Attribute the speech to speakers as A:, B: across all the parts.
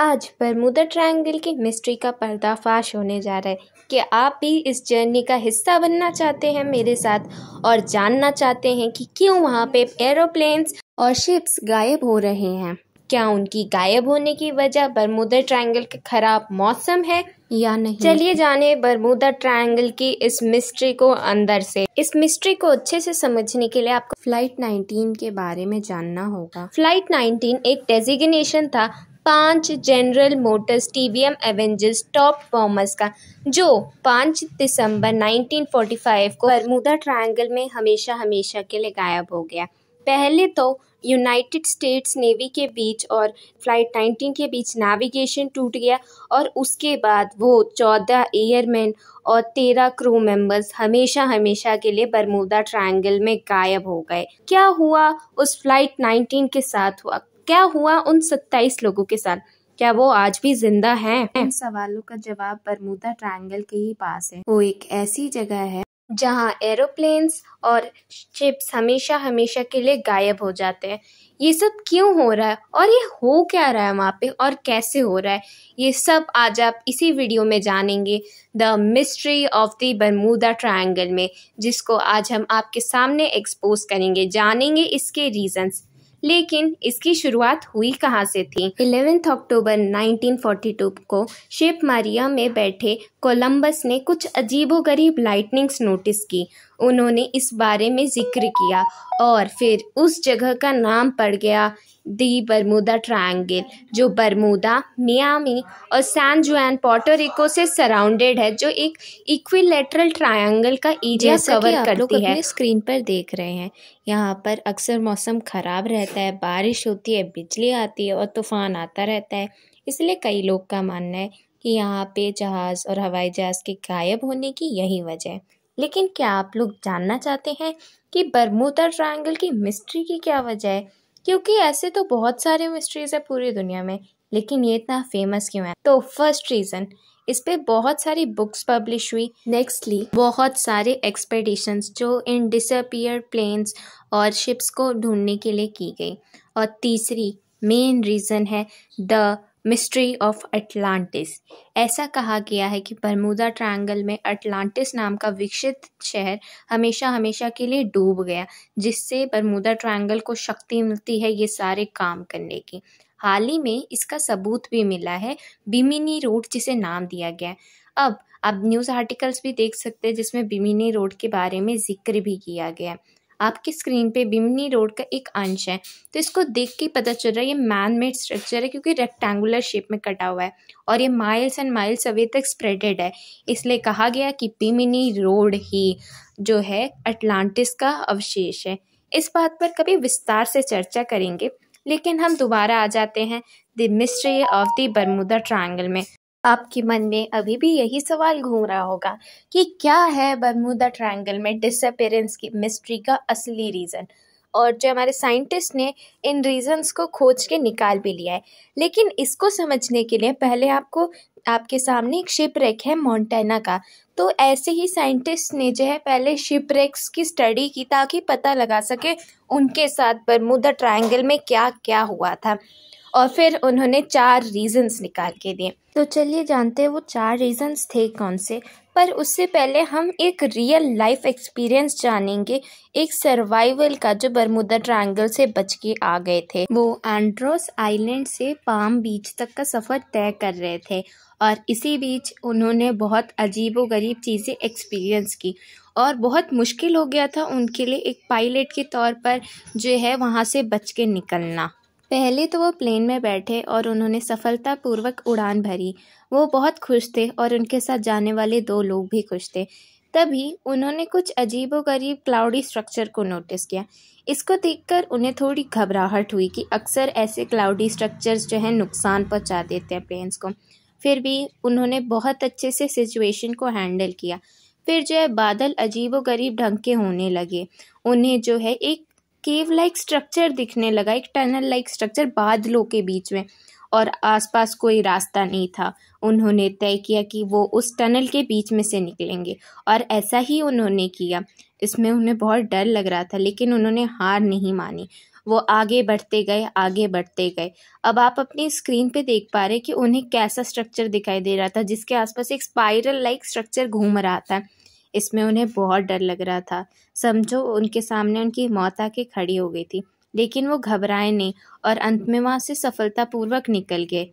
A: आज Bermuda triangle की mystery का पर्दाफाश होने जा रहा है कि आप भी इस जर्नी का हिस्सा बनना चाहते हैं मेरे साथ और जानना चाहते हैं कि क्यों वहाँ पे एरोप्लेन्स और शिप्स गायब हो रहे हैं क्या उनकी गायब होने की वजह बरमूदा ट्रायंगल के खराब मौसम है या नहीं चलिए जाने बरमूदा ट्रायंगल की इस मिस्ट्री को अंदर से इस मिस्ट्री को अच्छे से समझने के लिए आपको फ्लाइट 19 के बारे में जानना होगा फ्लाइट 19 एक डेजिग्नेशन था पांच General Motors TVM Avengers top formers का जो पाँच दिसंबर 1945 को बरमूदा ट्रायंगल में हमेशा हमेशा के लिए गायब हो गया पहले तो यूनाइटेड स्टेट्स नेवी के बीच और फ्लाइट नाइनटीन के बीच नेविगेशन टूट गया और उसके बाद वो चौदह एयरमैन और तेरह क्रू मेंबर्स हमेशा हमेशा के लिए बरमूदा ट्रायंगल में गायब हो गए क्या हुआ उस फ्लाइट नाइनटीन के साथ हुआ क्या हुआ उन सत्ताईस लोगों के साथ क्या वो आज भी जिंदा हैं? इन सवालों का जवाब बरमूदा ट्रायंगल के ही पास है वो एक ऐसी जगह है जहां एरोप्लेन्स और शिप्स हमेशा हमेशा के लिए गायब हो जाते हैं ये सब क्यों हो रहा है और ये हो क्या रहा है वहाँ पे और कैसे हो रहा है ये सब आज आप इसी वीडियो में जानेंगे the mystery of the Bermuda Triangle में जिसको आज हम आपके सामने एक्सपोज करेंगे जानेंगे इसके रीजंस लेकिन इसकी शुरुआत हुई कहाँ से थी इलेवेंथ अक्टूबर 1942 को शेप मारिया में बैठे कोलंबस ने कुछ अजीबोगरीब लाइटनिंग्स नोटिस की उन्होंने इस बारे में जिक्र किया और फिर उस जगह का नाम पड़ गया दी बरमूदा ट्रायंगल जो बरमूदा मियामी और सैन जुआन पोर्टोरिको से सराउंडेड है जो एक इक्विलेटरल ट्रायंगल का एरिया कवर करती है स्क्रीन पर देख रहे हैं यहाँ पर अक्सर मौसम ख़राब रहता है बारिश होती है बिजली आती है और तूफान आता रहता है इसलिए कई लोग का मानना है कि यहाँ पे जहाज़ और हवाई जहाज़ के गायब होने की यही वजह है लेकिन क्या आप लोग जानना चाहते हैं कि बरमूदा ट्रायंगल की मिस्ट्री की क्या वजह है क्योंकि ऐसे तो बहुत सारे मिस्ट्रीज़ है पूरी दुनिया में लेकिन ये इतना फेमस क्यों है तो फर्स्ट रीज़न इस पर बहुत सारी बुक्स पब्लिश हुई नेक्स्टली बहुत सारे एक्सपेडिशंस जो इन डिसअपियर प्लेन्स और शिप्स को ढूंढने के लिए की गई और तीसरी मेन रीज़न है द मिस्ट्री ऑफ अटलांटिस ऐसा कहा गया है कि बरमूदा ट्रायंगल में अटलांटिस नाम का विकसित शहर हमेशा हमेशा के लिए डूब गया जिससे बरमूदा ट्रायंगल को शक्ति मिलती है ये सारे काम करने की हाल ही में इसका सबूत भी मिला है बिमिनी रोड जिसे नाम दिया गया है अब आप न्यूज़ आर्टिकल्स भी देख सकते हैं जिसमें बिमिनी रोड के बारे में जिक्र भी किया गया है आपकी स्क्रीन पे बिमनी रोड का एक अंश है तो इसको देख के पता चल रहा है ये मैन मेड स्ट्रक्चर है क्योंकि रेक्टेंगुलर शेप में कटा हुआ है और ये माइल्स एंड माइल्स अवे तक स्प्रेडेड है इसलिए कहा गया कि बिमिनी रोड ही जो है अटलांटिस का अवशेष है इस बात पर कभी विस्तार से चर्चा करेंगे लेकिन हम दोबारा आ जाते हैं the mystery of the Bermuda Triangle में आपके मन में अभी भी यही सवाल घूम रहा होगा कि क्या है बरमूदा ट्रायंगल में डिसअपेरेंस की मिस्ट्री का असली रीज़न और जो हमारे साइंटिस्ट ने इन रीजंस को खोज के निकाल भी लिया है लेकिन इसको समझने के लिए पहले आपको आपके सामने एक शिपरेक है मोन्टेना का तो ऐसे ही साइंटिस्ट ने जो है पहले शिपरेक्स की स्टडी की ताकि पता लगा सके उनके साथ बरमूदा ट्रायंगल में क्या क्या हुआ था और फिर उन्होंने चार रीज़न्स निकाल के दिए तो चलिए जानते हैं वो चार रीज़न्स थे कौन से पर उससे पहले हम एक रियल लाइफ एक्सपीरियंस जानेंगे एक सर्वाइवल का जो बरमुदा ट्रायंगल से बच के आ गए थे वो एंड्रोस आइलैंड से पाम बीच तक का सफ़र तय कर रहे थे और इसी बीच उन्होंने बहुत अजीबो गरीब चीज़ें एक्सपीरियंस की और बहुत मुश्किल हो गया था उनके लिए एक पायलट के तौर पर जो है वहाँ से बच के निकलना पहले तो वो प्लेन में बैठे और उन्होंने सफलतापूर्वक उड़ान भरी वो बहुत खुश थे और उनके साथ जाने वाले दो लोग भी खुश थे तभी उन्होंने कुछ अजीबोगरीब क्लाउडी स्ट्रक्चर को नोटिस किया इसको देखकर उन्हें थोड़ी घबराहट हुई कि अक्सर ऐसे क्लाउडी स्ट्रक्चर्स जो हैं नुकसान पहुंचा देते हैं प्लेन्स को फिर भी उन्होंने बहुत अच्छे से सिचुएशन को हैंडल किया फिर जो है बादल अजीबोगरीब ढंग के होने लगे उन्हें जो है एक केव लाइक स्ट्रक्चर दिखने लगा एक टनल लाइक स्ट्रक्चर बादलों के बीच में और आसपास कोई रास्ता नहीं था उन्होंने तय किया कि वो उस टनल के बीच में से निकलेंगे और ऐसा ही उन्होंने किया इसमें उन्हें बहुत डर लग रहा था लेकिन उन्होंने हार नहीं मानी वो आगे बढ़ते गए आगे बढ़ते गए अब आप अपनी स्क्रीन पे देख पा रहे कि उन्हें कैसा स्ट्रक्चर दिखाई दे रहा था जिसके आसपास एक स्पाइरल लाइक स्ट्रक्चर घूम रहा था इसमें उन्हें बहुत डर लग रहा था समझो उनके सामने उनकी मौत आके खड़ी हो गई थी लेकिन वो घबराए नहीं और अंत में वहाँ से सफलतापूर्वक निकल गए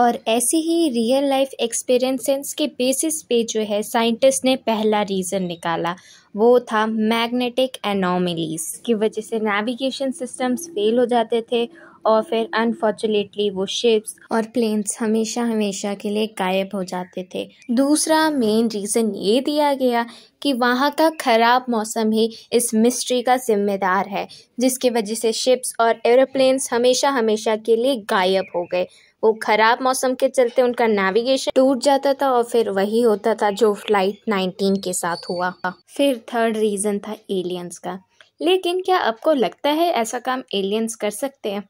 A: और ऐसे ही रियल लाइफ एक्सपीरियंसेस के बेसिस पे जो है साइंटिस्ट ने पहला रीज़न निकाला वो था मैग्नेटिक एनोमलीज की वजह से नेविगेशन सिस्टम्स फेल हो जाते थे और फिर अनफॉर्चुनेटली वो शिप्स और प्लेन्स हमेशा हमेशा के लिए गायब हो जाते थे दूसरा मेन रीज़न ये दिया गया कि वहाँ का ख़राब मौसम ही इस मिस्ट्री का जिम्मेदार है जिसकी वजह से शिप्स और एरोप्लेन्स हमेशा हमेशा के लिए गायब हो गए वो ख़राब मौसम के चलते उनका नेविगेशन टूट जाता था और फिर वही होता था जो फ्लाइट 19 के साथ हुआ फिर थर्ड रीज़न था एलियंस का लेकिन क्या आपको लगता है ऐसा काम एलियंस कर सकते हैं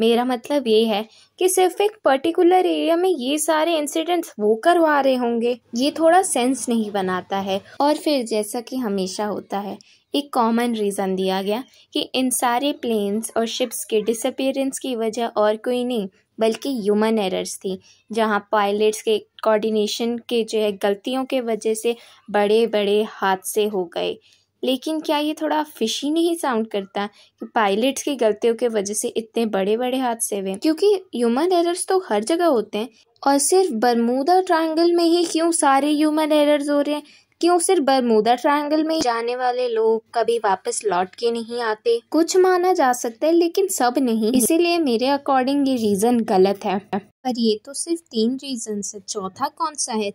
A: मेरा मतलब ये है कि सिर्फ एक पर्टिकुलर एरिया में ये सारे इंसिडेंट्स वो करवा रहे होंगे ये थोड़ा सेंस नहीं बनाता है और फिर जैसा कि हमेशा होता है एक कॉमन रीज़न दिया गया कि इन सारे प्लेन्स और शिप्स के डिसअपियरेंस की वजह और कोई नहीं बल्कि ह्यूमन एरर्स थी जहाँ पायलट्स के कोऑर्डिनेशन के जो है गलतियों के वजह से बड़े बड़े हादसे हो गए लेकिन क्या ये थोड़ा फिशी नहीं साउंड करता कि पायलट्स की गलतियों के वजह से इतने बड़े बड़े हादसे हुए क्योंकि ह्यूमन एरर्स तो हर जगह होते हैं और सिर्फ बरमूदा ट्रायंगल में ही क्यों सारे ह्यूमन एरर्स हो रहे हैं क्यों सिर्फ बरमूदा ट्रायंगल में जाने वाले लोग कभी वापस लौट के नहीं आते कुछ माना जा सकता है लेकिन सब नहीं इसीलिए मेरे अकॉर्डिंग ये रीजन गलत है पर ये तो सिर्फ तीन रीजन है चौथा कौन सा है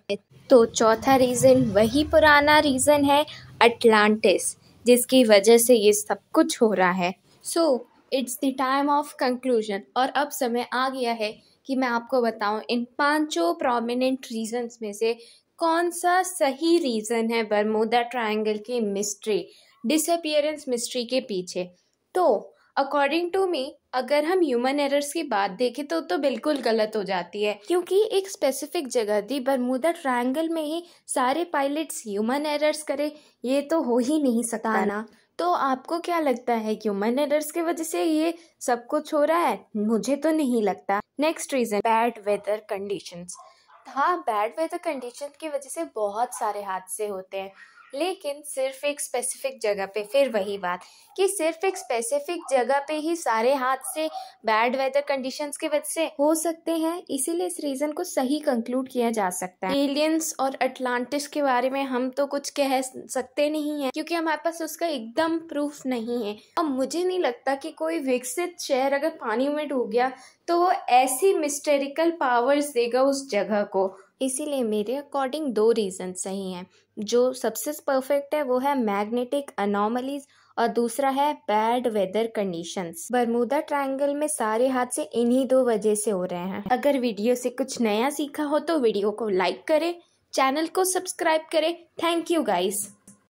A: तो चौथा रीजन वही पुराना रीजन है अटलांटिस जिसकी वजह से ये सब कुछ हो रहा है so it's the time of conclusion और अब समय आ गया है कि मैं आपको बताऊं इन पांचों प्रोमिनेंट रीजंस में से कौन सा सही रीज़न है बरमोदा ट्रायंगल की मिस्ट्री डिसअपियरेंस मिस्ट्री के पीछे तो अकॉर्डिंग टू मी अगर हम ह्यूमन एरर्स की बात देखें तो तो बिल्कुल गलत हो जाती है क्योंकि एक स्पेसिफिक जगह थी बरमूदा ट्रायंगल में ही सारे पायलट्स ह्यूमन एरर्स करे ये तो हो ही नहीं सकता हाँ। ना तो आपको क्या लगता है ह्यूमन एरर्स की वजह से ये सब कुछ हो रहा है मुझे तो नहीं लगता next reason bad weather conditions हाँ बैड वेदर कंडीशन की वजह से बहुत सारे हादसे होते हैं लेकिन सिर्फ एक स्पेसिफिक जगह पे फिर वही बात कि सिर्फ एक स्पेसिफिक जगह पे ही सारे हादसे बैड वेदर कंडीशंस के वजह से हो सकते हैं इसीलिए इस रीज़न को सही कंक्लूड किया जा सकता है एलियंस और अटलांटिस के बारे में हम तो कुछ कह सकते नहीं है क्योंकि हमारे पास उसका एकदम प्रूफ नहीं है और मुझे नहीं लगता कि कोई विकसित शहर अगर पानी में डूब गया तो वो ऐसी मिस्टेरिकल पावर्स देगा उस जगह को इसीलिए मेरे अकॉर्डिंग दो रीज़न सही हैं जो सबसे परफेक्ट है वो है मैग्नेटिक अनोमलीज और दूसरा है bad weather conditions Bermuda Triangle में सारे हादसे इन्हीं दो वजह से हो रहे हैं अगर वीडियो से कुछ नया सीखा हो तो वीडियो को लाइक करें चैनल को सब्सक्राइब करें थैंक यू गाइस